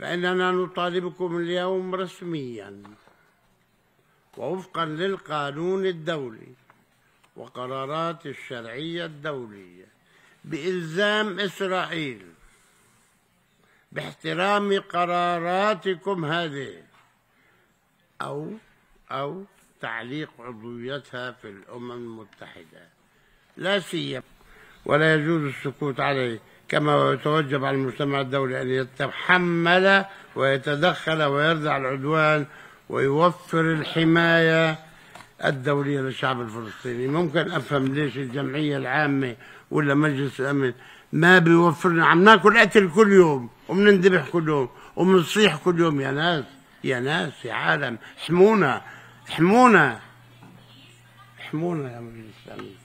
فإننا نطالبكم اليوم رسميا ووفقا للقانون الدولي وقرارات الشرعية الدولية بإلزام إسرائيل باحترام قراراتكم هذه أو أو تعليق عضويتها في الأمم المتحدة لا سيما ولا يجوز السكوت عليه كما يتوجب على المجتمع الدولي أن يتحمل ويتدخل ويردع العدوان ويوفر الحماية الدولية للشعب الفلسطيني ممكن أفهم ليش الجمعية العامة ولا مجلس الأمن ما بيوفرنا عم ناكل قتل كل يوم وبننذبح كل يوم وبنصيح كل يوم يا ناس يا ناس يا عالم احمونا احمونا احمونا يا مجلس الأمن